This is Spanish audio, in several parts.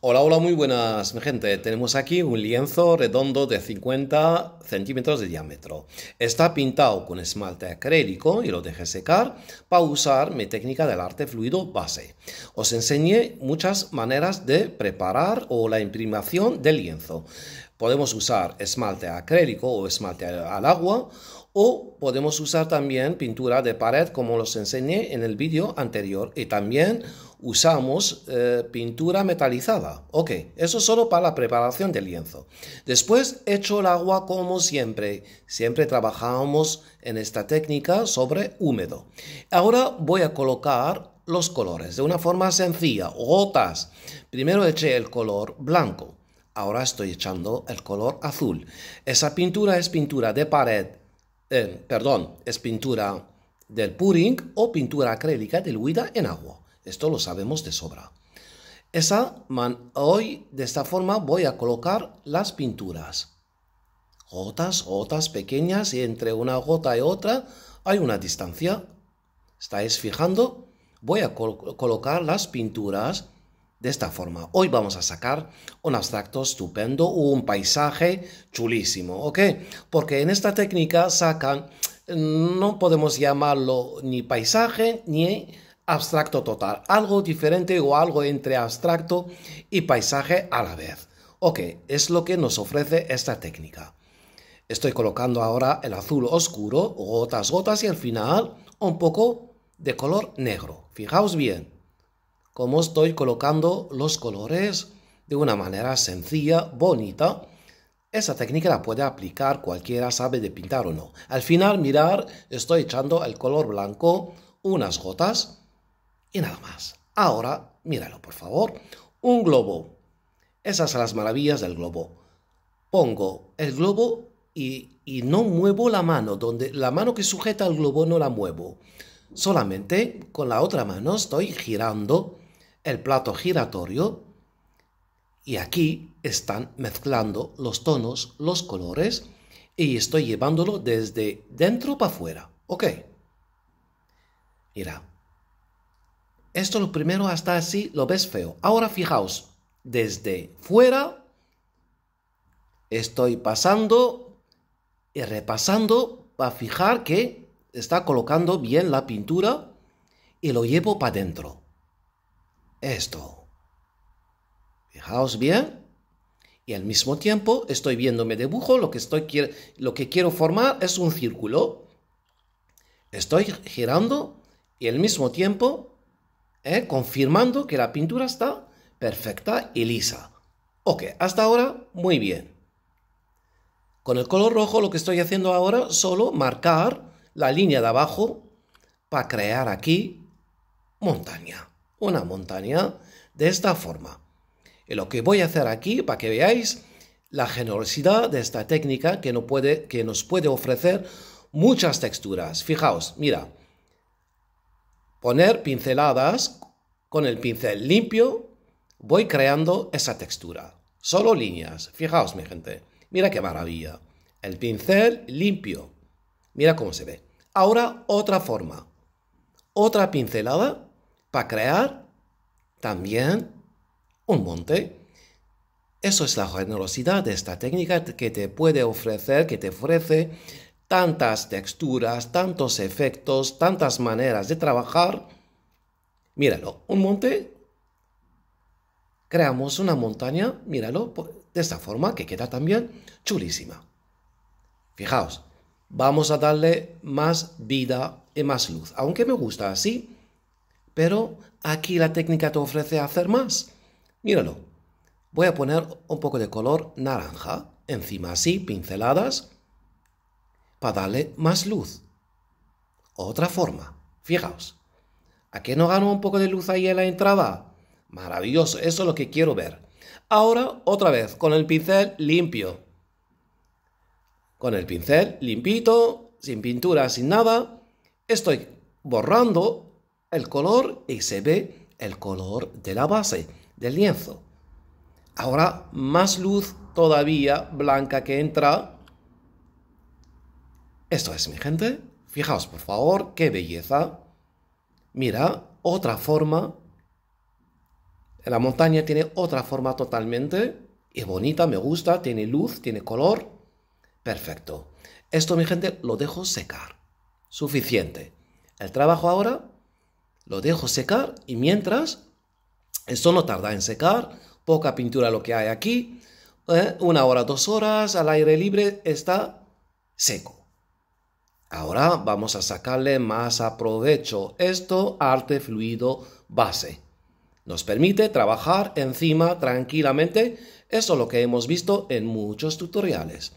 Hola, hola, muy buenas, mi gente. Tenemos aquí un lienzo redondo de 50 centímetros de diámetro. Está pintado con esmalte acrílico y lo dejé secar para usar mi técnica del arte fluido base. Os enseñé muchas maneras de preparar o la imprimación del lienzo. Podemos usar esmalte acrílico o esmalte al agua o podemos usar también pintura de pared como los enseñé en el vídeo anterior y también usamos eh, pintura metalizada. Ok, eso solo para la preparación del lienzo. Después echo el agua como siempre. Siempre trabajamos en esta técnica sobre húmedo. Ahora voy a colocar los colores de una forma sencilla, gotas. Primero eché el color blanco ahora estoy echando el color azul. Esa pintura es pintura de pared, eh, perdón, es pintura del puring o pintura acrílica diluida en agua. Esto lo sabemos de sobra. Esa man, hoy de esta forma voy a colocar las pinturas. Gotas, gotas pequeñas y entre una gota y otra hay una distancia. ¿Estáis fijando? Voy a colocar las pinturas de esta forma. Hoy vamos a sacar un abstracto estupendo, o un paisaje chulísimo, ¿ok? Porque en esta técnica sacan, no podemos llamarlo ni paisaje ni abstracto total, algo diferente o algo entre abstracto y paisaje a la vez. Ok, es lo que nos ofrece esta técnica. Estoy colocando ahora el azul oscuro, gotas, gotas y al final un poco de color negro. Fijaos bien, como estoy colocando los colores de una manera sencilla, bonita. Esa técnica la puede aplicar cualquiera sabe de pintar o no. Al final, mirar, estoy echando el color blanco, unas gotas y nada más. Ahora, míralo por favor. Un globo. Esas son las maravillas del globo. Pongo el globo y, no muevo la mano, donde la mano que sujeta al globo no la muevo. Solamente con la otra mano estoy girando el plato giratorio y aquí están mezclando los tonos, los colores y estoy llevándolo desde dentro para afuera. Ok. Mira. Esto lo primero hasta así lo ves feo. Ahora fijaos, desde fuera estoy pasando y repasando para fijar que está colocando bien la pintura y lo llevo para dentro esto. Fijaos bien. Y al mismo tiempo estoy viendo, mi dibujo, lo que, estoy, lo que quiero formar es un círculo. Estoy girando y al mismo tiempo eh, confirmando que la pintura está perfecta y lisa. Ok, hasta ahora muy bien. Con el color rojo lo que estoy haciendo ahora solo marcar la línea de abajo para crear aquí montaña una montaña de esta forma. Y lo que voy a hacer aquí para que veáis la generosidad de esta técnica que, no puede, que nos puede ofrecer muchas texturas. Fijaos, mira, poner pinceladas con el pincel limpio, voy creando esa textura. Solo líneas. Fijaos, mi gente. Mira qué maravilla. El pincel limpio. Mira cómo se ve. Ahora otra forma. Otra pincelada crear también un monte. Eso es la generosidad de esta técnica que te puede ofrecer, que te ofrece tantas texturas, tantos efectos, tantas maneras de trabajar. Míralo, un monte, creamos una montaña, míralo, de esta forma que queda también chulísima. Fijaos, vamos a darle más vida y más luz, aunque me gusta así, pero aquí la técnica te ofrece hacer más. Míralo. Voy a poner un poco de color naranja encima así, pinceladas, para darle más luz. Otra forma. Fijaos. ¿A qué no gano un poco de luz ahí en la entrada? Maravilloso, eso es lo que quiero ver. Ahora, otra vez, con el pincel limpio. Con el pincel limpito, sin pintura, sin nada, estoy borrando el color y se ve el color de la base del lienzo. Ahora más luz todavía blanca que entra. Esto es mi gente. Fijaos por favor, qué belleza. Mira, otra forma. La montaña tiene otra forma totalmente. Y bonita, me gusta, tiene luz, tiene color. Perfecto. Esto mi gente lo dejo secar. Suficiente. El trabajo ahora lo dejo secar y mientras, esto no tarda en secar, poca pintura lo que hay aquí, ¿eh? una hora, dos horas al aire libre está seco. Ahora vamos a sacarle más a esto arte fluido base. Nos permite trabajar encima tranquilamente, eso es lo que hemos visto en muchos tutoriales.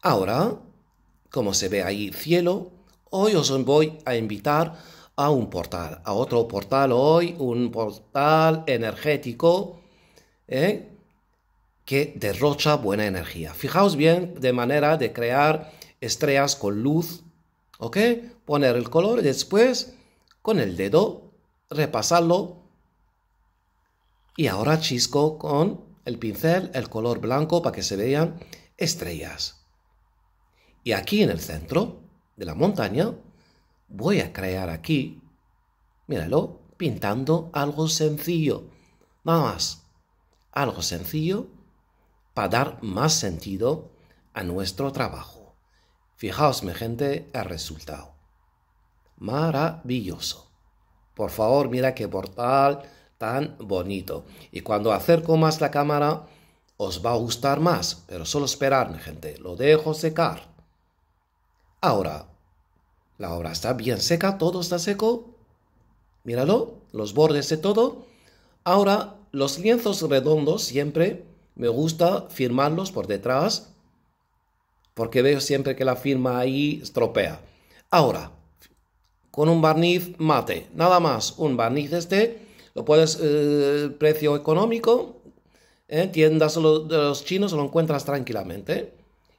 Ahora, como se ve ahí cielo, hoy os voy a invitar a un portal, a otro portal hoy, un portal energético ¿eh? que derrocha buena energía. Fijaos bien de manera de crear estrellas con luz, ¿ok? Poner el color y después con el dedo repasarlo y ahora chisco con el pincel el color blanco para que se vean estrellas. Y aquí en el centro de la montaña voy a crear aquí, míralo, pintando algo sencillo, nada más, algo sencillo para dar más sentido a nuestro trabajo. Fijaos, mi gente, el resultado. Maravilloso. Por favor, mira qué portal tan bonito. Y cuando acerco más la cámara, os va a gustar más, pero solo esperar, mi gente. Lo dejo secar. Ahora, la obra está bien seca, todo está seco. Míralo, los bordes de todo. Ahora, los lienzos redondos siempre me gusta firmarlos por detrás porque veo siempre que la firma ahí estropea. Ahora, con un barniz mate, nada más, un barniz este, lo puedes, eh, precio económico, en eh, tiendas de los chinos lo encuentras tranquilamente,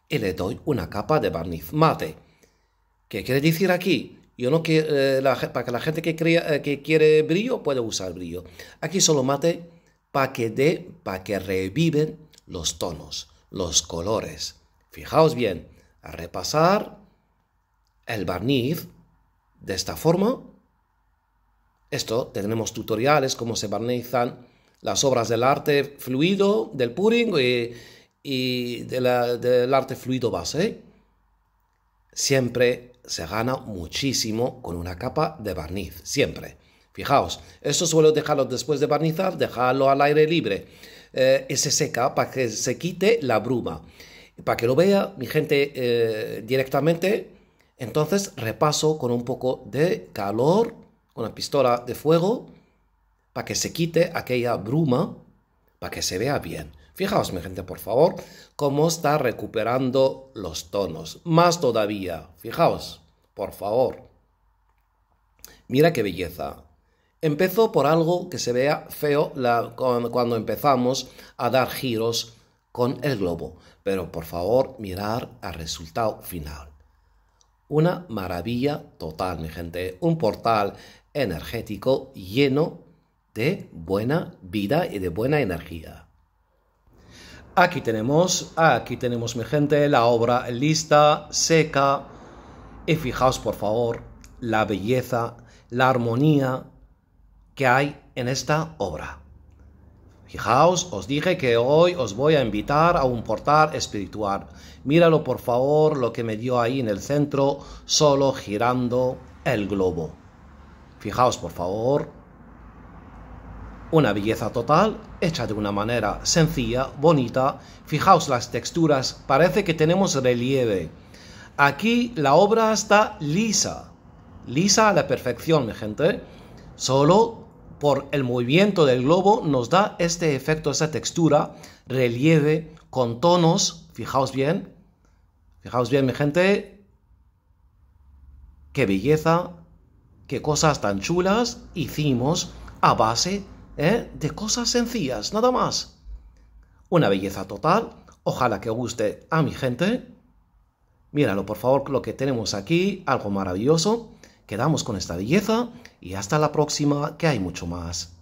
y le doy una capa de barniz mate. ¿Qué quiere decir aquí? Yo no que, eh, para que la gente que, eh, quiere brillo puede usar brillo. Aquí solo mate para que dé, para que reviven los tonos, los colores. Fijaos bien, a repasar el barniz de esta forma. Esto tenemos tutoriales cómo se barnizan las obras del arte fluido, del puring eh, y, del arte fluido base. Siempre se gana muchísimo con una capa de barniz, siempre. Fijaos, eso suelo dejarlo después de barnizar, dejarlo al aire libre. Eh, y se seca para que se quite la bruma. Para que lo vea mi gente eh, directamente, entonces repaso con un poco de calor, con una pistola de fuego, para que se quite aquella bruma, para que se vea bien. Fijaos, mi gente, por favor, cómo está recuperando los tonos. Más todavía, fijaos, por favor. Mira qué belleza. Empezó por algo que se vea feo cuando empezamos a dar giros con el globo, pero por favor mirar al resultado final. Una maravilla total, mi gente. Un portal energético lleno de buena vida y de buena energía. Aquí tenemos, aquí tenemos mi gente, la obra lista, seca. Y fijaos por favor la belleza, la armonía que hay en esta obra. Fijaos, os dije que hoy os voy a invitar a un portal espiritual. Míralo por favor lo que me dio ahí en el centro, solo girando el globo. Fijaos por favor una belleza total, hecha de una manera sencilla, bonita. Fijaos las texturas, parece que tenemos relieve. Aquí la obra está lisa, lisa a la perfección, mi gente. Solo por el movimiento del globo nos da este efecto, esa textura, relieve, con tonos. Fijaos bien, fijaos bien, mi gente. Qué belleza, qué cosas tan chulas hicimos a base de ¿Eh? de cosas sencillas, nada más. Una belleza total, ojalá que guste a mi gente. Míralo, por favor, lo que tenemos aquí, algo maravilloso. Quedamos con esta belleza y hasta la próxima, que hay mucho más.